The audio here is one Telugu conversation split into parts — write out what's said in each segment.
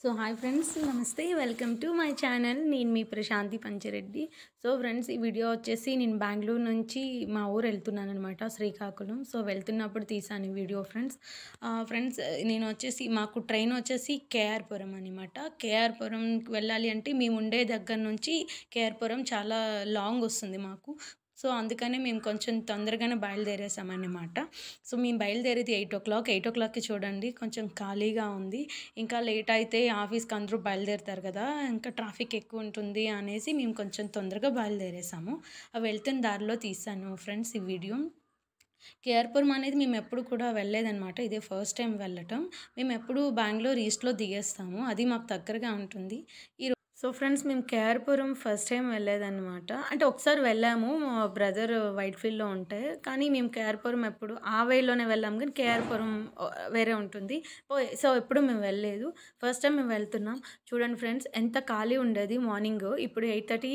సో హాయ్ ఫ్రెండ్స్ నమస్తే వెల్కమ్ టు మై ఛానల్ నేను మీ ప్రశాంతి పంచరెడ్డి సో ఫ్రెండ్స్ ఈ వీడియో వచ్చేసి నేను బెంగళూరు నుంచి మా ఊరు వెళ్తున్నాను అనమాట శ్రీకాకుళం సో వెళ్తున్నప్పుడు తీసాను వీడియో ఫ్రెండ్స్ ఫ్రెండ్స్ నేను వచ్చేసి మాకు ట్రైన్ వచ్చేసి కేఆర్పురం అనమాట కేఆర్పురంకి వెళ్ళాలి అంటే మేము ఉండే దగ్గర నుంచి కేఆర్పురం చాలా లాంగ్ వస్తుంది మాకు సో అందుకనే మేము కొంచెం తొందరగానే బయలుదేరేసామన్నమాట సో మేము బయలుదేరేది ఎయిట్ ఓ క్లాక్ ఎయిట్ ఓ క్లాక్కి చూడండి కొంచెం ఖాళీగా ఉంది ఇంకా లేట్ అయితే ఆఫీస్కి అందరూ బయలుదేరుతారు కదా ఇంకా ట్రాఫిక్ ఎక్కువ ఉంటుంది అనేసి మేము కొంచెం తొందరగా బయలుదేరేసాము వెళ్తున్న దారిలో తీసాను ఫ్రెండ్స్ ఈ వీడియో కేర్పురం అనేది మేము ఎప్పుడు కూడా వెళ్ళలేదన్నమాట ఇదే ఫస్ట్ టైం వెళ్ళటం మేము ఎప్పుడు బెంగళూరు ఈస్ట్లో దిగేస్తాము అది మాకు దగ్గరగా ఉంటుంది ఈ సో ఫ్రెండ్స్ మేము కేర్పురం ఫస్ట్ టైం వెళ్ళేదన్నమాట అంటే ఒకసారి వెళ్ళాము మా బ్రదర్ వైట్ఫీల్డ్లో ఉంటే కానీ మేము కేర్పురం ఎప్పుడు ఆ వేలోనే వెళ్ళాము కానీ కేర్పురం వేరే ఉంటుంది సో ఎప్పుడు మేము వెళ్ళలేదు ఫస్ట్ టైం మేము వెళ్తున్నాం చూడండి ఫ్రెండ్స్ ఎంత ఖాళీ ఉండేది మార్నింగ్ ఇప్పుడు ఎయిట్ థర్టీ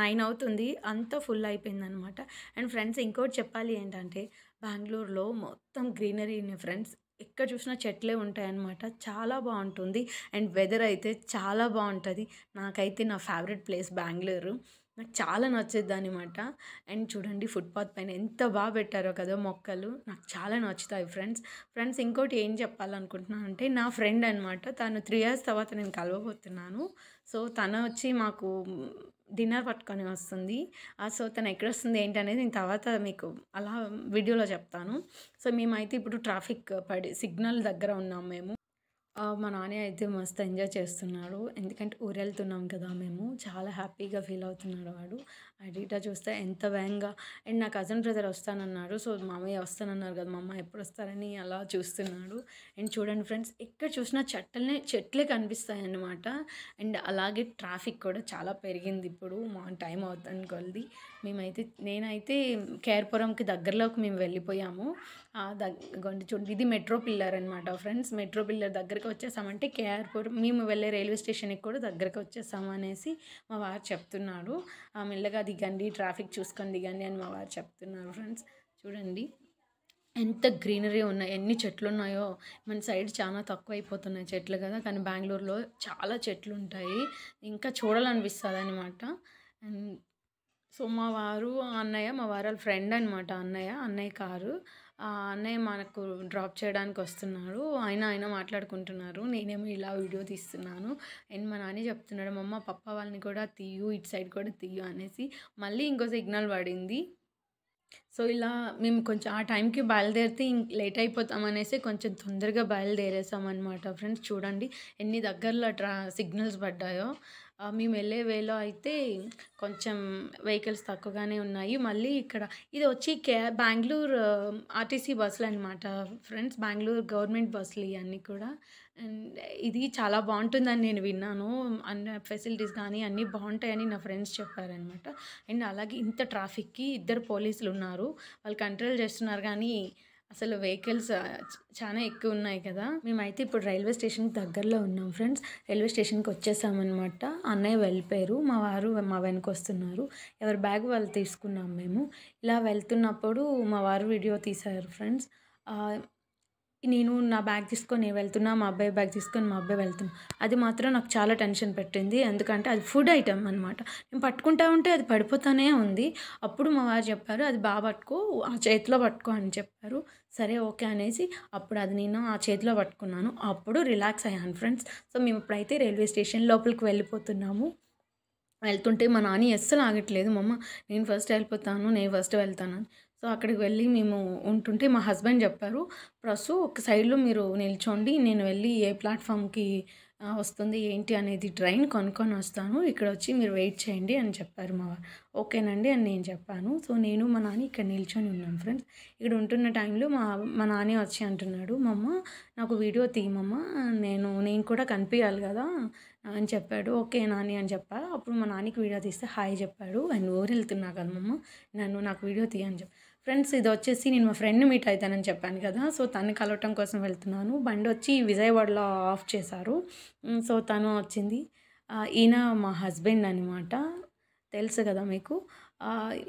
నైన్ అవుతుంది అంతా ఫుల్ అయిపోయింది అనమాట అండ్ ఫ్రెండ్స్ ఇంకోటి చెప్పాలి ఏంటంటే బెంగళూరులో మొత్తం గ్రీనరీని ఫ్రెండ్స్ ఎక్కడ చూసినా చెట్లే ఉంటాయన్నమాట చాలా బాగుంటుంది అండ్ వెదర్ అయితే చాలా బాగుంటుంది నాకైతే నా ఫేవరెట్ ప్లేస్ బెంగళూరు నాకు చాలా నచ్చుద్ది అనమాట అండ్ చూడండి ఫుట్పాత్ పైన ఎంత బాగా పెట్టారో కదా మొక్కలు నాకు చాలా నచ్చుతాయి ఫ్రెండ్స్ ఫ్రెండ్స్ ఇంకోటి ఏం చెప్పాలనుకుంటున్నాను అంటే నా ఫ్రెండ్ అనమాట తను త్రీ ఇయర్స్ తర్వాత నేను కలవబోతున్నాను సో తను వచ్చి మాకు డిన్నర్ పట్టుకొని వస్తుంది సో తను ఎక్కడ వస్తుంది అనేది నేను తర్వాత మీకు అలా వీడియోలో చెప్తాను సో మేమైతే ఇప్పుడు ట్రాఫిక్ పడి సిగ్నల్ దగ్గర ఉన్నాం మేము మా నాన్న అయితే మస్తు ఎంజాయ్ చేస్తున్నాడు ఎందుకంటే ఊరు వెళ్తున్నాం కదా మేము చాలా హ్యాపీగా ఫీల్ అవుతున్నాడు వాడు అడిగిటా చూస్తే ఎంత భయంగా అండ్ నా కజన్ బ్రదర్ వస్తానన్నాడు సో మామయ్య వస్తానన్నారు కదా మా అమ్మ ఎప్పుడు వస్తారని అలా చూస్తున్నాడు అండ్ చూడండి ఫ్రెండ్స్ ఎక్కడ చూసినా చెట్లనే చెట్లే కనిపిస్తాయి అండ్ అలాగే ట్రాఫిక్ కూడా చాలా పెరిగింది ఇప్పుడు మా టైం అవుతుంది కొలది మేమైతే నేనైతే కేర్పురంకి దగ్గరలోకి మేము వెళ్ళిపోయాము దగ్గర చూడండి ఇది మెట్రో పిల్లర్ అనమాట ఫ్రెండ్స్ మెట్రో పిల్లర్ దగ్గర దగ్గరకు వచ్చేసామంటే కేఆర్పూర్ మేము వెళ్ళే రైల్వే స్టేషన్కి కూడా దగ్గరకు వచ్చేసాము అనేసి మా వారు చెప్తున్నాడు మెల్లగా దిగండి ట్రాఫిక్ చూసుకొని దిగండి అని మా వారు చెప్తున్నారు ఫ్రెండ్స్ చూడండి ఎంత గ్రీనరీ ఉన్నాయి ఎన్ని చెట్లు ఉన్నాయో మన సైడ్ చాలా తక్కువ అయిపోతున్నాయి చెట్లు కదా కానీ బెంగళూరులో చాలా చెట్లు ఉంటాయి ఇంకా చూడాలనిపిస్తుంది అనమాట అండ్ సో మా వారు అన్నయ్య మా వారు వాళ్ళ ఫ్రెండ్ అనమాట అన్నయ్య అన్నయ్య కారు అన్నయ్య మనకు డ్రాప్ చేయడానికి వస్తున్నారు ఆయన ఆయన మాట్లాడుకుంటున్నారు నేనేమో ఇలా వీడియో తీస్తున్నాను అండ్ మా నాన్న చెప్తున్నాడు మమ్మ పప్ప వాళ్ళని కూడా తీయు ఇటు సైడ్ కూడా తీయు అనేసి మళ్ళీ ఇంకో సిగ్నల్ పడింది సో ఇలా మేము కొంచెం ఆ టైంకి బయలుదేరితే లేట్ అయిపోతాం అనేసి కొంచెం తొందరగా బయలుదేరేసాం అనమాట ఫ్రెండ్స్ చూడండి ఎన్ని దగ్గరలో ట్రా సిగ్నల్స్ పడ్డాయో మేము వెళ్ళే వేలో అయితే కొంచెం వెహికల్స్ తక్కువగానే ఉన్నాయి మళ్ళీ ఇక్కడ ఇది వచ్చి కే బెంగళూరు ఆర్టీసీ బస్సులు అనమాట ఫ్రెండ్స్ బెంగళూరు గవర్నమెంట్ బస్సులు ఇవన్నీ కూడా అండ్ ఇది చాలా బాగుంటుందని నేను విన్నాను అన్ని ఫెసిలిటీస్ కానీ అన్నీ బాగుంటాయని నా ఫ్రెండ్స్ చెప్పారనమాట అండ్ అలాగే ఇంత ట్రాఫిక్కి ఇద్దరు పోలీసులు ఉన్నారు వాళ్ళు కంట్రోల్ చేస్తున్నారు కానీ అసలు వెహికల్స్ చాలా ఎక్కువ ఉన్నాయి కదా మేమైతే ఇప్పుడు రైల్వే స్టేషన్కి దగ్గరలో ఉన్నాం ఫ్రెండ్స్ రైల్వే స్టేషన్కి వచ్చేసామన్నమాట అన్నయ్య వెళ్ళిపోయారు మా వారు మా వెనక వస్తున్నారు ఎవరి బ్యాగ్ వాళ్ళు తీసుకున్నాం మేము ఇలా వెళ్తున్నప్పుడు మా వారు వీడియో తీశారు ఫ్రెండ్స్ నేను నా బ్యాగ్ తీసుకొని వెళ్తున్నా మా అబ్బాయి బ్యాగ్ తీసుకొని మా అబ్బాయి వెళ్తున్నా అది మాత్రం నాకు చాలా టెన్షన్ పెట్టింది ఎందుకంటే అది ఫుడ్ ఐటమ్ అనమాట నేను పట్టుకుంటా ఉంటే అది పడిపోతానే ఉంది అప్పుడు మా వారు చెప్పారు అది బాగా పట్టుకో ఆ చేతిలో పట్టుకో అని చెప్పారు సరే ఓకే అనేసి అప్పుడు అది నేను ఆ చేతిలో పట్టుకున్నాను అప్పుడు రిలాక్స్ అయ్యాను ఫ్రెండ్స్ సో మేము ఇప్పుడైతే రైల్వే స్టేషన్ లోపలికి వెళ్ళిపోతున్నాము వెళ్తుంటే మా నాని ఎస్సలు ఆగట్లేదు మమ్మ నేను ఫస్ట్ వెళ్ళిపోతాను నేను ఫస్ట్ వెళ్తాను సో అక్కడికి వెళ్ళి మేము ఉంటుంటే మా హస్బెండ్ చెప్పారు ప్రస్ ఒక సైడ్లో మీరు నిల్చోండి నేను వెళ్ళి ఏ ప్లాట్ఫామ్కి వస్తుంది ఏంటి అనేది ట్రైన్ కొనుక్కొని వస్తాను ఇక్కడ వచ్చి మీరు వెయిట్ చేయండి అని చెప్పారు మా ఓకేనండి అని నేను చెప్పాను సో నేను మా నాన్న ఇక్కడ నిల్చొని ఉన్నాను ఫ్రెండ్స్ ఇక్కడ ఉంటున్న టైంలో మా మా నాన్న వచ్చి అంటున్నాడు మా నాకు వీడియో తీయమమ్మ నేను నేను కూడా కనిపించాలి కదా అని చెప్పాడు ఓకే నాని అని చెప్పా అప్పుడు మా నాన్నకి వీడియో తీస్తే హాయ్ చెప్పాడు అండ్ ఊరు వెళ్తున్నా కదా మమ్మ నన్ను నాకు వీడియో తీయని చెప్పి ఫ్రెండ్స్ ఇది వచ్చేసి నేను మా ఫ్రెండ్ మీట్ అవుతానని చెప్పాను కదా సో తను కలవటం కోసం వెళ్తున్నాను బండి వచ్చి విజయవాడలో ఆఫ్ చేశారు సో తను వచ్చింది ఈయన మా హస్బెండ్ అనమాట తెలుసు కదా మీకు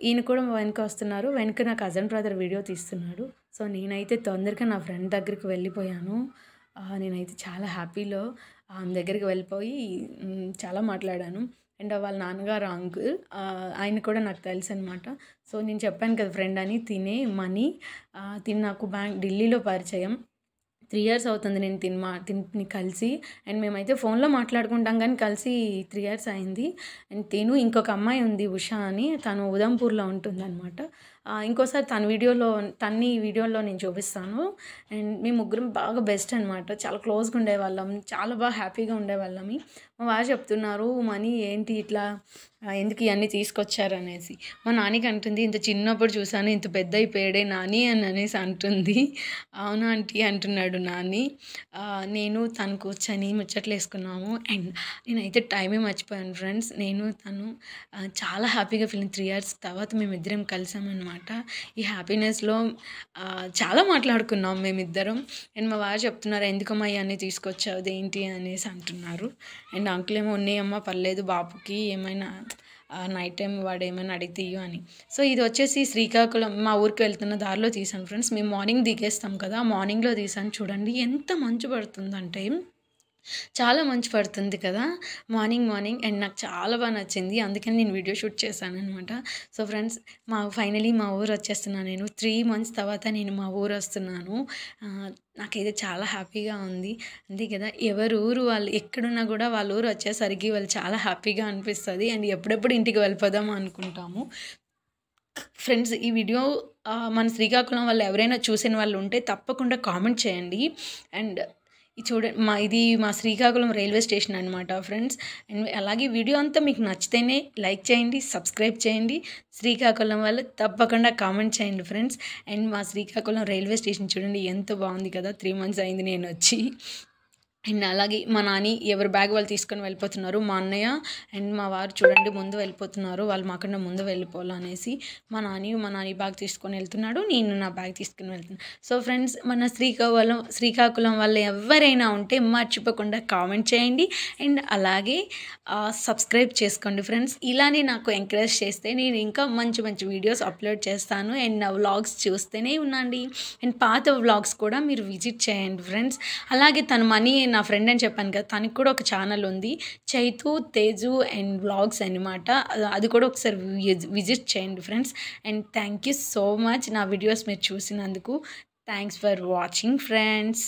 ఈయన కూడా వెనక వస్తున్నారు వెనక నా కజన్ బ్రదర్ వీడియో తీస్తున్నాడు సో నేనైతే తొందరగా నా ఫ్రెండ్ దగ్గరికి వెళ్ళిపోయాను నేనైతే చాలా హ్యాపీలో ఆమె దగ్గరికి వెళ్ళిపోయి చాలా మాట్లాడాను అండ్ వాళ్ళ నాన్నగారు అంకుల్ ఆయన కూడా నాకు తెలుసు అనమాట సో నేను చెప్పాను కదా ఫ్రెండ్ అని తినే మనీ తిని నాకు బ్యాంక్ ఢిల్లీలో పరిచయం త్రీ ఇయర్స్ అవుతుంది నేను తిని మా తిని కలిసి అండ్ మేమైతే ఫోన్లో మాట్లాడుకుంటాం కానీ కలిసి త్రీ ఇయర్స్ అయింది అండ్ తిను ఇంకొక అమ్మాయి ఉంది ఉషా అని తను ఉదంపూర్లో అనమాట ఇంకోసారి తన వీడియోలో తన్ని వీడియోలో నేను చూపిస్తాను అండ్ మీ ముగ్గురం బాగా బెస్ట్ అనమాట చాలా క్లోజ్గా ఉండేవాళ్ళం చాలా బాగా హ్యాపీగా ఉండేవాళ్ళమి మా వారు చెప్తున్నారు మనీ ఏంటి ఇట్లా ఎందుకు ఇవన్నీ తీసుకొచ్చారు అనేసి మా నానికి అంటుంది ఇంత చిన్నప్పుడు చూశాను ఇంత పెద్ద అయిపోయాడే నాని అని అనేసి అంటుంది అవునా ఆంటీ అంటున్నాడు నాని నేను తను కూర్చొని ముచ్చట్లు వేసుకున్నాము అండ్ నేనైతే టైమే మర్చిపోయాను ఫ్రెండ్స్ నేను తను చాలా హ్యాపీగా ఫీలింగ్ త్రీ ఇయర్స్ తర్వాత మేమిద్దరం కలిసామన్నమాట అనమాట ఈ హ్యాపీనెస్లో చాలా మాట్లాడుకున్నాం మేమిద్దరం అండ్ మా వారు చెప్తున్నారు ఎందుకమ్మా ఇవన్నీ తీసుకొచ్చావు ఏంటి అనేసి అంటున్నారు అండ్ అంకుల్ ఏమో ఉన్నాయమ్మా పర్లేదు బాబుకి ఏమైనా నైట్ టైం వాడు ఏమైనా అడిగితేయో అని సో ఇది వచ్చేసి శ్రీకాకుళం మా ఊరికి వెళ్తున్న దారిలో తీసాను ఫ్రెండ్స్ మేము మార్నింగ్ దిగేస్తాం కదా మార్నింగ్లో తీసాను చూడండి ఎంత మంచు పడుతుందంటే చాలా మంచి పడుతుంది కదా మార్నింగ్ మార్నింగ్ అండ్ నాకు చాలా బాగా నచ్చింది అందుకని నేను వీడియో షూట్ చేశాను అనమాట సో ఫ్రెండ్స్ మా ఫైనలీ మా ఊరు వచ్చేస్తున్నాను నేను త్రీ మంత్స్ తర్వాత నేను మా ఊరు వస్తున్నాను నాకైతే చాలా హ్యాపీగా ఉంది అంతే కదా ఎవరు ఊరు వాళ్ళు ఎక్కడున్నా కూడా వాళ్ళ ఊరు వచ్చేసరికి వాళ్ళు చాలా హ్యాపీగా అనిపిస్తుంది అండ్ ఎప్పుడెప్పుడు ఇంటికి వెళ్ళిపోదాం అనుకుంటాము ఫ్రెండ్స్ ఈ వీడియో మన శ్రీకాకుళం వాళ్ళు ఎవరైనా చూసిన వాళ్ళు ఉంటే తప్పకుండా కామెంట్ చేయండి అండ్ చూడండి మా ఇది మా శ్రీకాకుళం రైల్వే స్టేషన్ అనమాట ఫ్రెండ్స్ అండ్ అలాగే వీడియో అంతా మీకు నచ్చితేనే లైక్ చేయండి సబ్స్క్రైబ్ చేయండి శ్రీకాకుళం వాళ్ళు తప్పకుండా కామెంట్ చేయండి ఫ్రెండ్స్ అండ్ మా శ్రీకాకుళం రైల్వే స్టేషన్ చూడండి ఎంత బాగుంది కదా త్రీ మంత్స్ అయింది నేను వచ్చి అండ్ అలాగే మా నాని ఎవరి బ్యాగ్ వాళ్ళు తీసుకొని వెళ్ళిపోతున్నారు మా అన్నయ్య అండ్ మా వారు చూడండి ముందు వెళ్ళిపోతున్నారు వాళ్ళు మాకుండా ముందు వెళ్ళిపోవాలనేసి మా నాని మా నాని బ్యాగ్ తీసుకొని వెళ్తున్నాడు నేను నా బ్యాగ్ తీసుకొని వెళ్తున్నాను సో ఫ్రెండ్స్ మన శ్రీకాకుళం శ్రీకాకుళం వల్ల ఎవరైనా ఉంటే మర్చిపోకుండా కామెంట్ చేయండి అండ్ అలాగే సబ్స్క్రైబ్ చేసుకోండి ఫ్రెండ్స్ ఇలానే నాకు ఎంకరేజ్ చేస్తే నేను ఇంకా మంచి మంచి వీడియోస్ అప్లోడ్ చేస్తాను అండ్ నా వ్లాగ్స్ చూస్తేనే ఉన్నాండి అండ్ పాత వ్లాగ్స్ కూడా మీరు విజిట్ చేయండి ఫ్రెండ్స్ అలాగే తన మనీ నా ఫ్రెండ్ అని చెప్పాను కదా తనకి కూడా ఒక ఛానల్ ఉంది చైతు తేజు అండ్ వ్లాగ్స్ అనమాట అది కూడా ఒకసారి విజిట్ చేయండి friends and thank you so much నా వీడియోస్ మీరు చూసినందుకు థ్యాంక్స్ ఫర్ వాచింగ్ ఫ్రెండ్స్